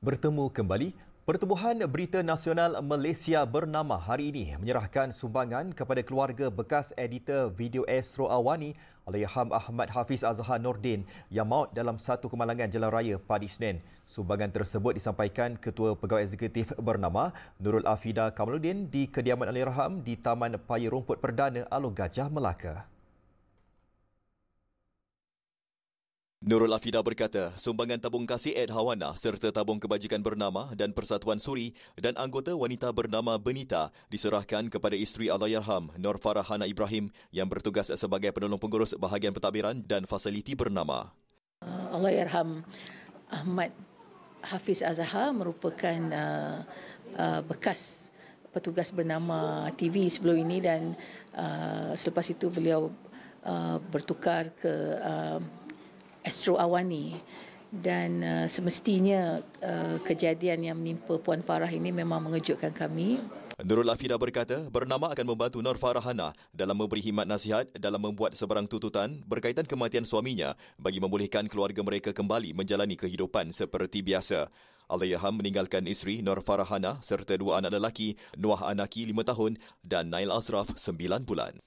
Bertemu kembali, Pertubuhan Berita Nasional Malaysia bernama hari ini menyerahkan sumbangan kepada keluarga bekas editor video Astro Awani Alayham Ahmad Hafiz Azhar Nordin yang maut dalam satu kemalangan jalan raya pada Isnin. Sumbangan tersebut disampaikan Ketua Pegawai Eksekutif bernama Nurul Afida Kamaluddin di kediaman Alayham di Taman Paya Rumput Perdana Alu Gajah Melaka. Nurul Afida berkata, sumbangan tabung kasih Ed Hawana serta tabung kebajikan bernama dan persatuan suri dan anggota wanita bernama Benita diserahkan kepada isteri Allahyarham Nur Farah Hana Ibrahim yang bertugas sebagai penolong pengurus bahagian pentadbiran dan fasiliti bernama. Allahyarham Ahmad Hafiz Azhar merupakan uh, uh, bekas petugas bernama TV sebelum ini dan uh, selepas itu beliau uh, bertukar ke uh, Astro Awani dan uh, semestinya uh, kejadian yang menimpa Puan Farah ini memang mengejutkan kami. Nurul Afida berkata, bernama akan membantu Nur Farahana dalam memberi himat nasihat dalam membuat sebarang tututan berkaitan kematian suaminya bagi memulihkan keluarga mereka kembali menjalani kehidupan seperti biasa. Alayaham meninggalkan isteri Nur Farahana serta dua anak lelaki, Nuah Anaki 5 tahun dan Nail Asraf 9 bulan.